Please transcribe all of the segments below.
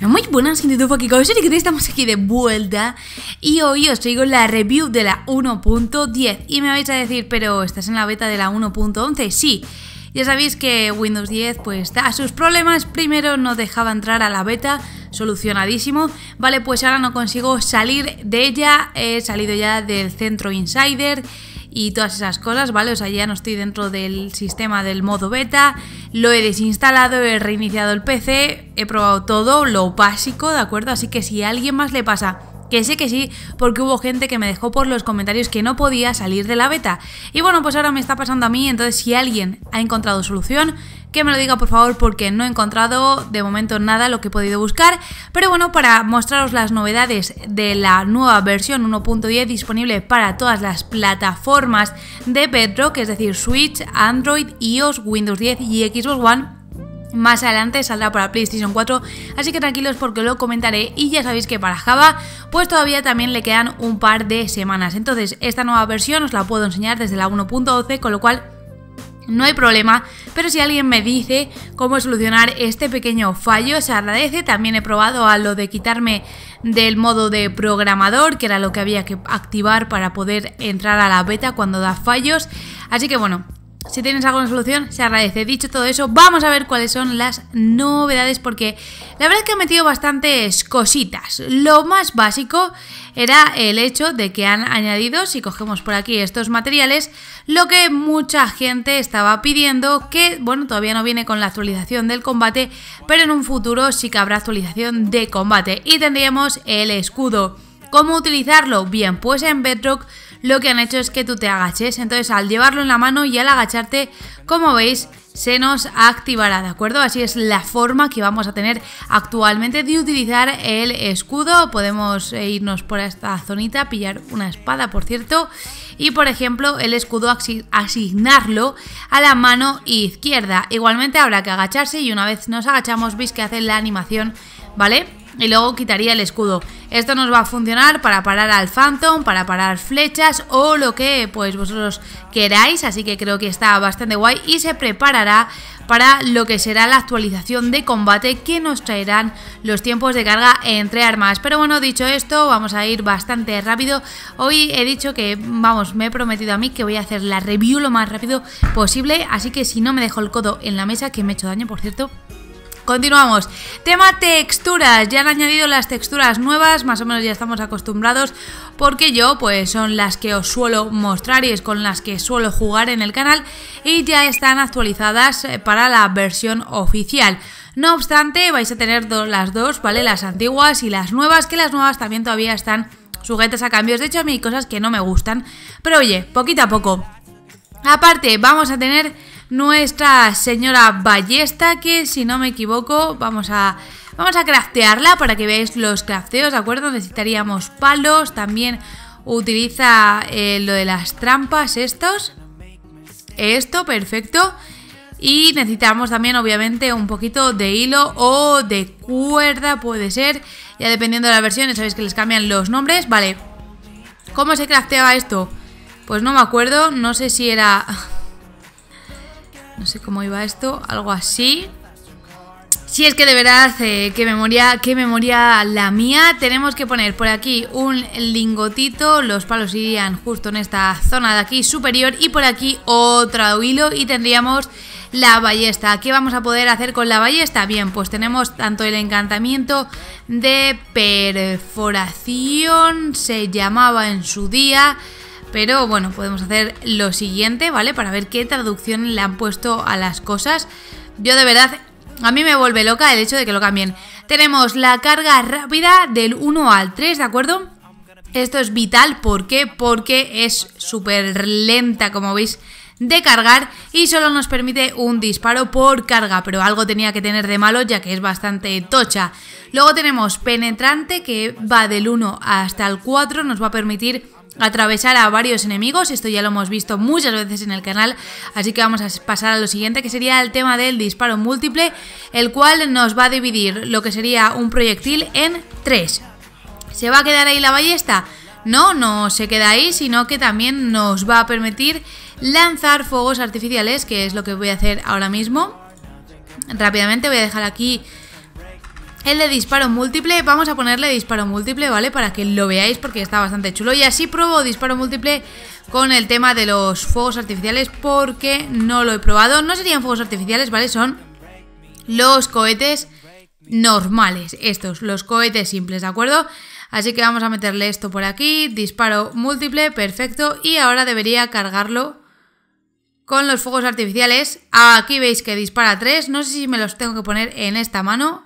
Muy buenas gente de aquí, y que estamos aquí de vuelta y hoy os traigo la review de la 1.10 y me vais a decir, pero ¿estás en la beta de la 1.11? Sí, ya sabéis que Windows 10 pues da sus problemas, primero no dejaba entrar a la beta, solucionadísimo, vale pues ahora no consigo salir de ella, he salido ya del centro Insider y todas esas cosas, ¿vale? O sea, ya no estoy dentro del sistema del modo beta, lo he desinstalado, he reiniciado el PC, he probado todo, lo básico, ¿de acuerdo? Así que si a alguien más le pasa que sí, que sí, porque hubo gente que me dejó por los comentarios que no podía salir de la beta. Y bueno, pues ahora me está pasando a mí, entonces si alguien ha encontrado solución, que me lo diga por favor porque no he encontrado de momento nada lo que he podido buscar. Pero bueno, para mostraros las novedades de la nueva versión 1.10 disponible para todas las plataformas de que es decir, Switch, Android, iOS, Windows 10 y Xbox One, más adelante saldrá para PlayStation 4, así que tranquilos porque lo comentaré y ya sabéis que para Java pues todavía también le quedan un par de semanas. Entonces esta nueva versión os la puedo enseñar desde la 1.12, con lo cual no hay problema, pero si alguien me dice cómo solucionar este pequeño fallo, se agradece. También he probado a lo de quitarme del modo de programador, que era lo que había que activar para poder entrar a la beta cuando da fallos. Así que bueno, si tienes alguna solución, se agradece. Dicho todo eso, vamos a ver cuáles son las novedades porque la verdad es que han metido bastantes cositas. Lo más básico era el hecho de que han añadido, si cogemos por aquí estos materiales, lo que mucha gente estaba pidiendo, que bueno, todavía no viene con la actualización del combate, pero en un futuro sí que habrá actualización de combate y tendríamos el escudo. ¿Cómo utilizarlo? Bien, pues en Bedrock lo que han hecho es que tú te agaches. Entonces al llevarlo en la mano y al agacharte, como veis, se nos activará, ¿de acuerdo? Así es la forma que vamos a tener actualmente de utilizar el escudo. Podemos eh, irnos por esta zonita, pillar una espada, por cierto, y por ejemplo el escudo asignarlo a la mano izquierda. Igualmente habrá que agacharse y una vez nos agachamos veis que hace la animación, ¿vale? y luego quitaría el escudo. Esto nos va a funcionar para parar al Phantom, para parar flechas o lo que pues vosotros queráis, así que creo que está bastante guay y se preparará para lo que será la actualización de combate que nos traerán los tiempos de carga entre armas. Pero bueno, dicho esto, vamos a ir bastante rápido. Hoy he dicho que, vamos, me he prometido a mí que voy a hacer la review lo más rápido posible, así que si no me dejo el codo en la mesa, que me he hecho daño, por cierto, Continuamos. Tema texturas. Ya han añadido las texturas nuevas, más o menos ya estamos acostumbrados, porque yo pues son las que os suelo mostrar y es con las que suelo jugar en el canal y ya están actualizadas eh, para la versión oficial. No obstante, vais a tener las dos, ¿vale? Las antiguas y las nuevas, que las nuevas también todavía están sujetas a cambios. De hecho, a mí hay cosas que no me gustan, pero oye, poquito a poco. Aparte, vamos a tener nuestra señora ballesta, que si no me equivoco, vamos a... Vamos a craftearla para que veáis los crafteos, ¿de acuerdo? Necesitaríamos palos, también utiliza eh, lo de las trampas estos. Esto, perfecto. Y necesitamos también, obviamente, un poquito de hilo o de cuerda, puede ser. Ya dependiendo de la versión, ya sabéis que les cambian los nombres. Vale. ¿Cómo se crafteaba esto? Pues no me acuerdo, no sé si era... No sé cómo iba esto, algo así. Si es que de verdad, eh, qué memoria, qué memoria la mía. Tenemos que poner por aquí un lingotito, los palos irían justo en esta zona de aquí superior y por aquí otro hilo y tendríamos la ballesta. ¿Qué vamos a poder hacer con la ballesta? Bien, pues tenemos tanto el encantamiento de perforación, se llamaba en su día, pero bueno, podemos hacer lo siguiente, ¿vale? Para ver qué traducción le han puesto a las cosas. Yo de verdad, a mí me vuelve loca el hecho de que lo cambien. Tenemos la carga rápida del 1 al 3, ¿de acuerdo? Esto es vital, ¿por qué? Porque es súper lenta, como veis de cargar y solo nos permite un disparo por carga, pero algo tenía que tener de malo ya que es bastante tocha. Luego tenemos penetrante que va del 1 hasta el 4, nos va a permitir atravesar a varios enemigos, esto ya lo hemos visto muchas veces en el canal, así que vamos a pasar a lo siguiente que sería el tema del disparo múltiple, el cual nos va a dividir lo que sería un proyectil en tres. ¿Se va a quedar ahí la ballesta? No, no se queda ahí, sino que también nos va a permitir lanzar fuegos artificiales, que es lo que voy a hacer ahora mismo. Rápidamente voy a dejar aquí el de disparo múltiple, vamos a ponerle disparo múltiple, ¿vale? Para que lo veáis porque está bastante chulo. Y así pruebo disparo múltiple con el tema de los fuegos artificiales porque no lo he probado. No serían fuegos artificiales, ¿vale? Son los cohetes normales, estos, los cohetes simples, ¿de acuerdo? Así que vamos a meterle esto por aquí, disparo múltiple, perfecto. Y ahora debería cargarlo con los fuegos artificiales. Aquí veis que dispara tres, no sé si me los tengo que poner en esta mano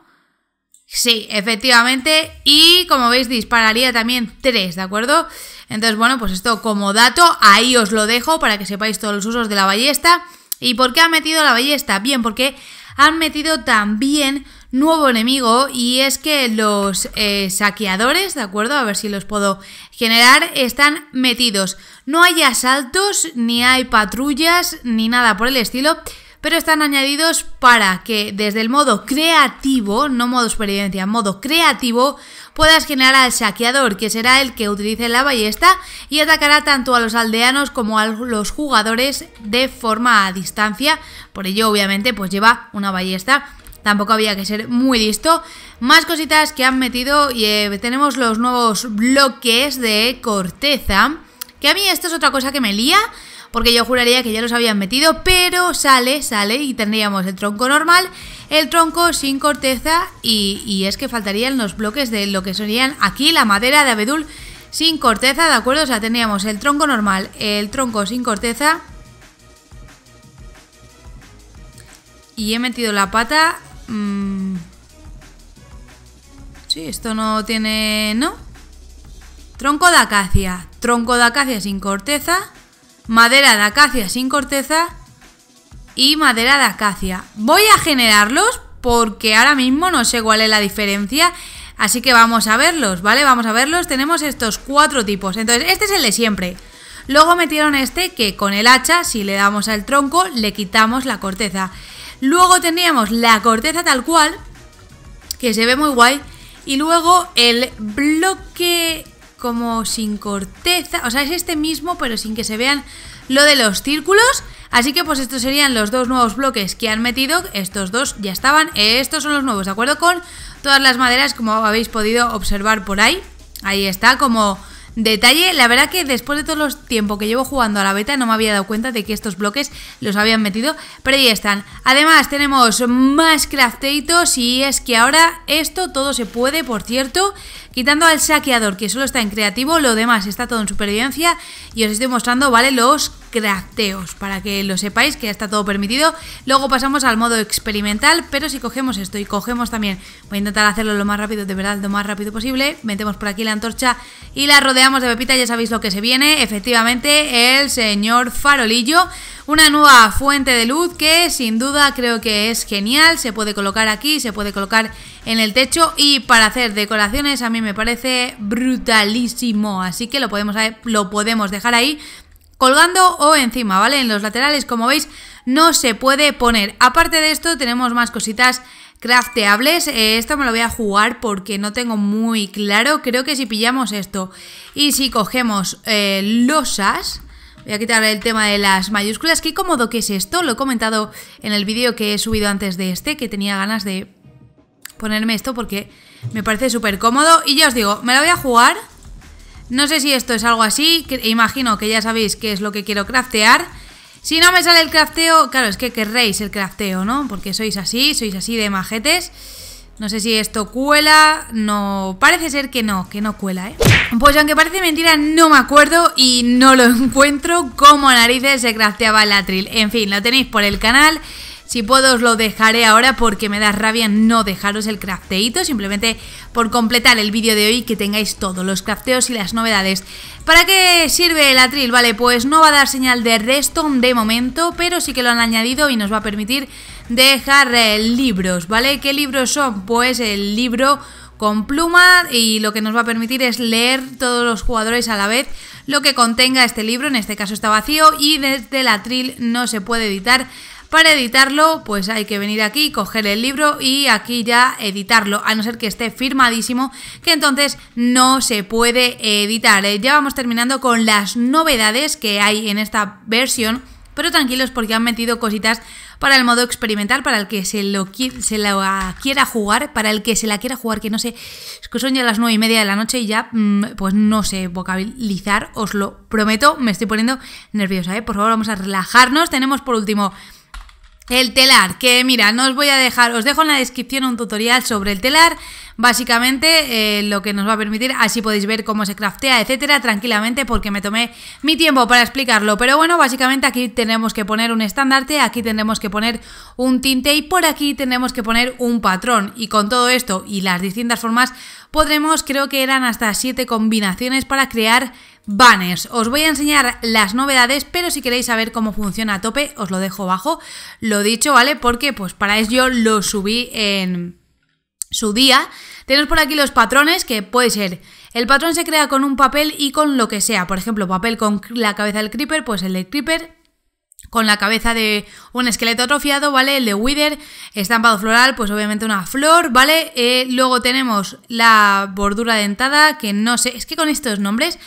Sí, efectivamente. Y como veis, dispararía también tres, ¿de acuerdo? Entonces, bueno, pues esto como dato, ahí os lo dejo para que sepáis todos los usos de la ballesta. ¿Y por qué ha metido la ballesta? Bien, porque han metido también nuevo enemigo y es que los eh, saqueadores, ¿de acuerdo? A ver si los puedo generar, están metidos. No hay asaltos, ni hay patrullas, ni nada por el estilo pero están añadidos para que desde el modo creativo, no modo experiencia, modo creativo, puedas generar al saqueador, que será el que utilice la ballesta y atacará tanto a los aldeanos como a los jugadores de forma a distancia. Por ello, obviamente, pues lleva una ballesta tampoco había que ser muy listo. Más cositas que han metido y eh, tenemos los nuevos bloques de corteza. Que a mí esto es otra cosa que me lía porque yo juraría que ya los habían metido, pero sale, sale y tendríamos el tronco normal, el tronco sin corteza y, es que faltarían los bloques de lo que serían aquí la madera de abedul sin corteza, ¿de acuerdo? O sea, teníamos el tronco normal, el tronco sin corteza. Y he metido la pata. Mm, sí, esto no tiene... ¿No? Tronco de acacia. Tronco de acacia sin corteza madera de acacia sin corteza y madera de acacia. Voy a generarlos porque ahora mismo no sé cuál es la diferencia. Así que vamos a verlos, ¿vale? Vamos a verlos. Tenemos estos cuatro tipos. Entonces, este es el de siempre. Luego metieron este que con el hacha, si le damos al tronco, le quitamos la corteza. Luego teníamos la corteza tal cual, que se ve muy guay. Y luego el bloque como sin corteza. O sea, es este mismo, pero sin que se vean lo de los círculos. Así que pues estos serían los dos nuevos bloques que han metido. Estos dos ya estaban. Estos son los nuevos, ¿de acuerdo? Con todas las maderas, como habéis podido observar por ahí. Ahí está, como detalle. La verdad que después de todo el tiempo que llevo jugando a la beta no me había dado cuenta de que estos bloques los habían metido, pero ahí están. Además tenemos más crafteitos y es que ahora esto todo se puede, por cierto, Quitando al saqueador, que solo está en creativo, lo demás está todo en supervivencia y os estoy mostrando, ¿vale? Los crafteos, para que lo sepáis que ya está todo permitido. Luego pasamos al modo experimental, pero si cogemos esto y cogemos también, voy a intentar hacerlo lo más rápido, de verdad, lo más rápido posible, metemos por aquí la antorcha y la rodeamos de pepita, ya sabéis lo que se viene, efectivamente, el señor farolillo. Una nueva fuente de luz que sin duda creo que es genial. Se puede colocar aquí, se puede colocar en el techo y para hacer decoraciones a mí me parece brutalísimo. Así que lo podemos, eh, lo podemos dejar ahí colgando o encima, ¿vale? En los laterales, como veis, no se puede poner. Aparte de esto, tenemos más cositas crafteables. Eh, esto me lo voy a jugar porque no tengo muy claro. Creo que si pillamos esto y si cogemos eh, losas... Voy a quitar el tema de las mayúsculas. Qué cómodo que es esto. Lo he comentado en el vídeo que he subido antes de este, que tenía ganas de ponerme esto porque me parece súper cómodo. Y ya os digo, me lo voy a jugar. No sé si esto es algo así, imagino que ya sabéis qué es lo que quiero craftear. Si no me sale el crafteo, claro, es que querréis el crafteo, ¿no? Porque sois así, sois así de majetes. No sé si esto cuela, no... Parece ser que no, que no cuela, ¿eh? Pues aunque parece mentira, no me acuerdo y no lo encuentro como narices se crafteaba el atril. En fin, lo tenéis por el canal si puedo os lo dejaré ahora porque me da rabia no dejaros el crafteito, simplemente por completar el vídeo de hoy que tengáis todos los crafteos y las novedades. ¿Para qué sirve el atril? Vale, pues no va a dar señal de redstone de momento, pero sí que lo han añadido y nos va a permitir dejar eh, libros, ¿vale? ¿Qué libros son? Pues el libro con pluma y lo que nos va a permitir es leer todos los jugadores a la vez lo que contenga este libro, en este caso está vacío y desde el atril no se puede editar para editarlo, pues hay que venir aquí, coger el libro y aquí ya editarlo, a no ser que esté firmadísimo, que entonces no se puede editar. Eh, ya vamos terminando con las novedades que hay en esta versión pero tranquilos porque han metido cositas para el modo experimental, para el que se, lo, se la quiera jugar, para el que se la quiera jugar, que no sé, es que son ya las nueve y media de la noche y ya, mm, pues no sé vocabilizar, os lo prometo, me estoy poniendo nerviosa, eh. Por favor, vamos a relajarnos. Tenemos por último el telar, que mira, no os voy a dejar, os dejo en la descripción un tutorial sobre el telar, básicamente eh, lo que nos va a permitir, así podéis ver cómo se craftea, etcétera, tranquilamente, porque me tomé mi tiempo para explicarlo, pero bueno, básicamente aquí tenemos que poner un estandarte, aquí tenemos que poner un tinte y por aquí tenemos que poner un patrón, y con todo esto y las distintas formas podremos, creo que eran hasta siete combinaciones para crear banners. Os voy a enseñar las novedades, pero si queréis saber cómo funciona a tope, os lo dejo abajo. Lo dicho, ¿vale? Porque pues para eso yo lo subí en su día. Tenemos por aquí los patrones, que puede ser... El patrón se crea con un papel y con lo que sea. Por ejemplo, papel con la cabeza del creeper, pues el de creeper, con la cabeza de un esqueleto atrofiado, ¿vale? El de Wither, estampado floral, pues obviamente una flor, ¿vale? Eh, luego tenemos la bordura dentada, que no sé, es que con estos nombres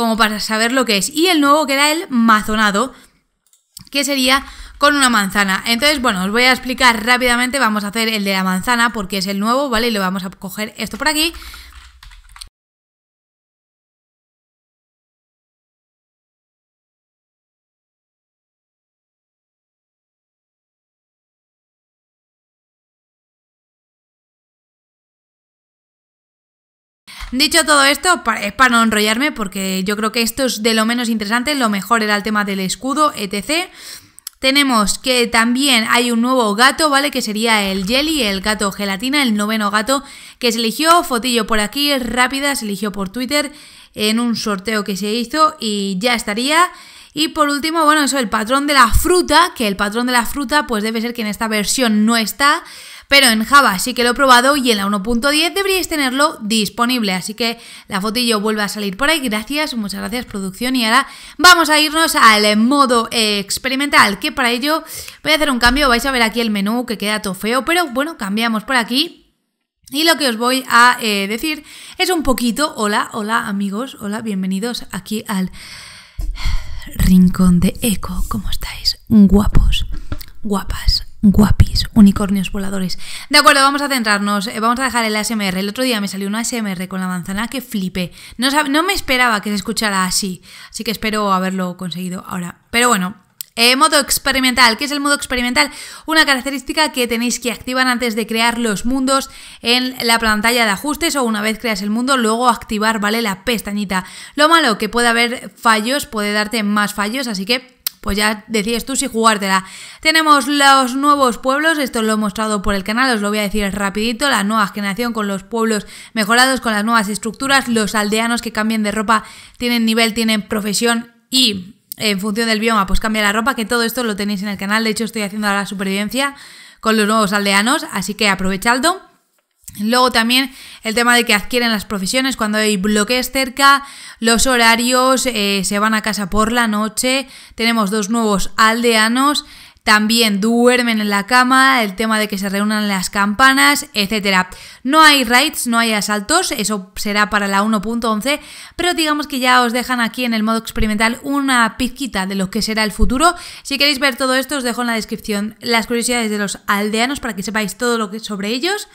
como para saber lo que es. Y el nuevo que era el mazonado, que sería con una manzana. Entonces, bueno, os voy a explicar rápidamente, vamos a hacer el de la manzana porque es el nuevo, ¿vale? Y le vamos a coger esto por aquí. Dicho todo esto, es para no enrollarme porque yo creo que esto es de lo menos interesante, lo mejor era el tema del escudo, etc. Tenemos que también hay un nuevo gato, ¿vale? Que sería el Jelly, el gato gelatina, el noveno gato que se eligió. Fotillo por aquí, rápida, se eligió por Twitter en un sorteo que se hizo y ya estaría. Y por último, bueno, eso, el patrón de la fruta, que el patrón de la fruta pues debe ser que en esta versión no está, pero en Java sí que lo he probado y en la 1.10 deberíais tenerlo disponible. Así que la fotillo vuelve a salir por ahí. Gracias, muchas gracias producción. Y ahora vamos a irnos al modo eh, experimental, que para ello voy a hacer un cambio. Vais a ver aquí el menú que queda todo feo, pero bueno, cambiamos por aquí. Y lo que os voy a eh, decir es un poquito, hola, hola amigos, hola, bienvenidos aquí al rincón de Echo. ¿cómo estáis? Guapos, guapas guapis, unicornios voladores. De acuerdo, vamos a centrarnos, eh, vamos a dejar el ASMR. El otro día me salió un ASMR con la manzana que flipé. No, no me esperaba que se escuchara así, así que espero haberlo conseguido ahora. Pero bueno, eh, modo experimental. ¿Qué es el modo experimental? Una característica que tenéis que activar antes de crear los mundos en la pantalla de ajustes o una vez creas el mundo, luego activar, ¿vale? La pestañita. Lo malo que puede haber fallos, puede darte más fallos, así que pues ya decías tú si jugártela. Tenemos los nuevos pueblos, esto lo he mostrado por el canal, os lo voy a decir rapidito, la nueva generación con los pueblos mejorados, con las nuevas estructuras, los aldeanos que cambian de ropa, tienen nivel, tienen profesión y en función del bioma, pues cambia la ropa, que todo esto lo tenéis en el canal, de hecho estoy haciendo ahora supervivencia con los nuevos aldeanos, así que aprovechadlo. Luego también el tema de que adquieren las profesiones cuando hay bloques cerca, los horarios, eh, se van a casa por la noche, tenemos dos nuevos aldeanos, también duermen en la cama, el tema de que se reúnan las campanas, etc. No hay raids, no hay asaltos, eso será para la 1.11, pero digamos que ya os dejan aquí en el modo experimental una pizquita de lo que será el futuro. Si queréis ver todo esto, os dejo en la descripción las curiosidades de los aldeanos para que sepáis todo lo que sobre ellos.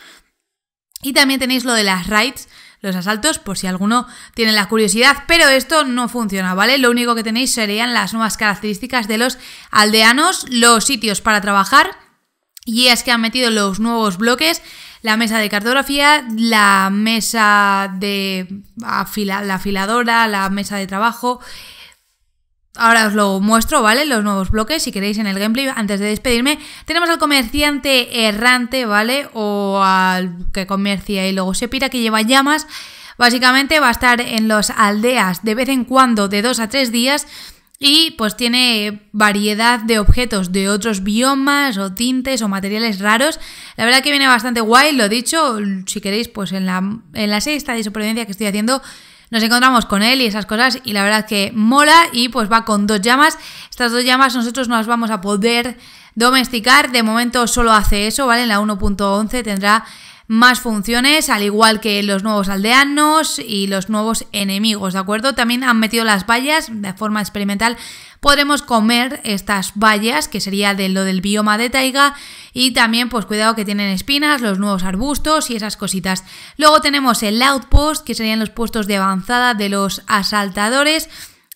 Y también tenéis lo de las raids, los asaltos, por si alguno tiene la curiosidad, pero esto no funciona, ¿vale? Lo único que tenéis serían las nuevas características de los aldeanos, los sitios para trabajar, y es que han metido los nuevos bloques, la mesa de cartografía, la mesa de la afiladora, la mesa de trabajo, Ahora os lo muestro, ¿vale? Los nuevos bloques, si queréis en el gameplay, antes de despedirme. Tenemos al comerciante errante, ¿vale? O al que comercia y luego se pira, que lleva llamas. Básicamente va a estar en las aldeas de vez en cuando, de dos a tres días. Y pues tiene variedad de objetos de otros biomas o tintes o materiales raros. La verdad que viene bastante guay, lo dicho. Si queréis, pues en la, en la sexta de supervivencia que estoy haciendo nos encontramos con él y esas cosas y la verdad que mola y pues va con dos llamas. Estas dos llamas nosotros no las vamos a poder Domesticar de momento solo hace eso, ¿vale? En la 1.11 tendrá más funciones, al igual que los nuevos aldeanos y los nuevos enemigos, ¿de acuerdo? También han metido las vallas de forma experimental. Podremos comer estas vallas, que sería de lo del bioma de taiga, y también, pues cuidado que tienen espinas, los nuevos arbustos y esas cositas. Luego tenemos el outpost, que serían los puestos de avanzada de los asaltadores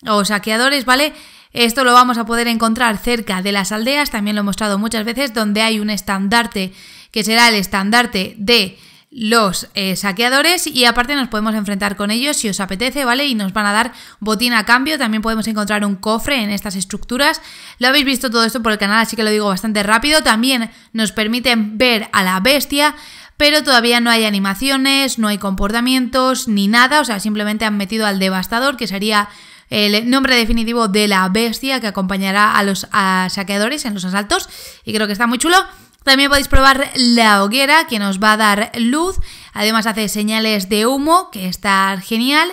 o saqueadores, ¿vale? Esto lo vamos a poder encontrar cerca de las aldeas, también lo he mostrado muchas veces, donde hay un estandarte que será el estandarte de los eh, saqueadores y aparte nos podemos enfrentar con ellos si os apetece, ¿vale? Y nos van a dar botín a cambio, también podemos encontrar un cofre en estas estructuras. Lo habéis visto todo esto por el canal, así que lo digo bastante rápido. También nos permiten ver a la bestia, pero todavía no hay animaciones, no hay comportamientos ni nada, o sea, simplemente han metido al devastador, que sería el nombre definitivo de la bestia que acompañará a los saqueadores en los asaltos y creo que está muy chulo. También podéis probar la hoguera que nos va a dar luz, además hace señales de humo que está genial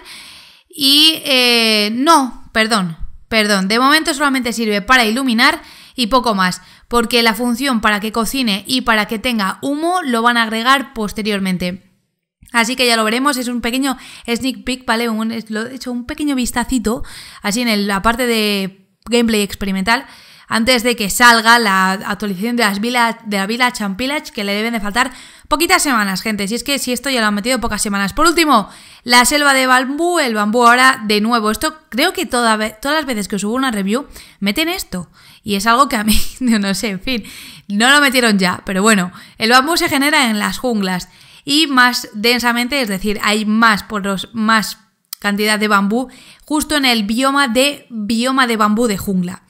y eh, no, perdón, perdón, de momento solamente sirve para iluminar y poco más porque la función para que cocine y para que tenga humo lo van a agregar posteriormente. Así que ya lo veremos, es un pequeño sneak peek, ¿vale? Un, lo he hecho un pequeño vistacito, así en la parte de gameplay experimental, antes de que salga la actualización de, las villas, de la Villa and que le deben de faltar poquitas semanas, gente. Si es que si esto ya lo han metido pocas semanas. Por último, la selva de bambú, el bambú ahora de nuevo. Esto creo que todas las veces que subo una review meten esto. Y es algo que a mí, no sé, en fin, no lo metieron ya. Pero bueno, el bambú se genera en las junglas y más densamente, es decir, hay más los más cantidad de bambú justo en el bioma de bioma de bambú de jungla.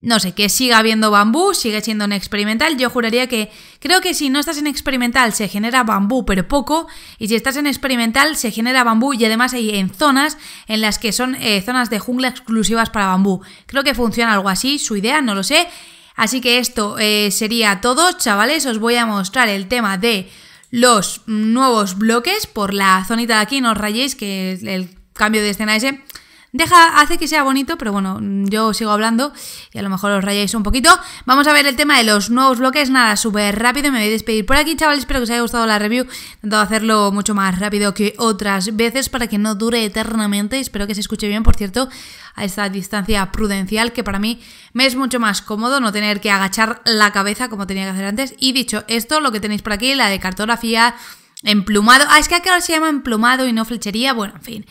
No sé, que siga habiendo bambú, sigue siendo en experimental. Yo juraría que creo que si no estás en experimental se genera bambú, pero poco. Y si estás en experimental se genera bambú y además hay en zonas en las que son eh, zonas de jungla exclusivas para bambú. Creo que funciona algo así, su idea, no lo sé. Así que esto eh, sería todo, chavales. Os voy a mostrar el tema de los nuevos bloques por la zonita de aquí, no os rayéis que el cambio de escena ese Deja, hace que sea bonito, pero bueno, mm, yo sigo hablando y a lo mejor os rayáis un poquito. Vamos a ver el tema de los nuevos bloques, nada, súper rápido, me voy a despedir por aquí, chavales, espero que os haya gustado la review. He intentado hacerlo mucho más rápido que otras veces para que no dure eternamente, espero que se escuche bien, por cierto, a esta distancia prudencial que para mí me es mucho más cómodo no tener que agachar la cabeza como tenía que hacer antes. Y dicho esto, lo que tenéis por aquí, la de cartografía, emplumado. Ah, es que ahora se llama emplumado y no flechería, bueno, en fin.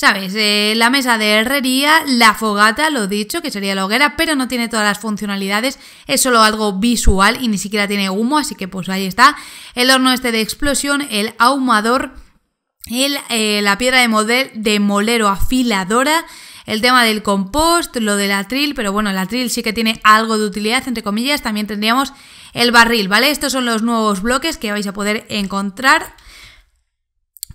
¿Sabes? Eh, la mesa de herrería, la fogata, lo dicho, que sería la hoguera, pero no tiene todas las funcionalidades, es solo algo visual y ni siquiera tiene humo, así que pues ahí está. El horno este de explosión, el ahumador, el, eh, la piedra de, model, de molero afiladora, el tema del compost, lo del atril, pero bueno, el atril sí que tiene algo de utilidad, entre comillas, también tendríamos el barril, ¿vale? Estos son los nuevos bloques que vais a poder encontrar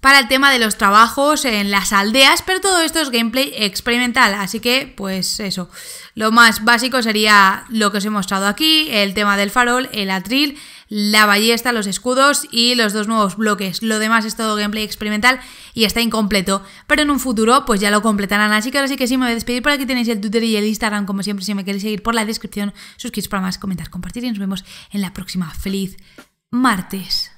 para el tema de los trabajos en las aldeas, pero todo esto es gameplay experimental, así que pues eso. Lo más básico sería lo que os he mostrado aquí, el tema del farol, el atril, la ballesta, los escudos y los dos nuevos bloques. Lo demás es todo gameplay experimental y está incompleto, pero en un futuro pues ya lo completarán. Así que ahora sí que sí me voy a despedir, por aquí tenéis el Twitter y el Instagram como siempre si me queréis seguir por la descripción, suscribiros para más, comentar, compartir y nos vemos en la próxima. Feliz martes.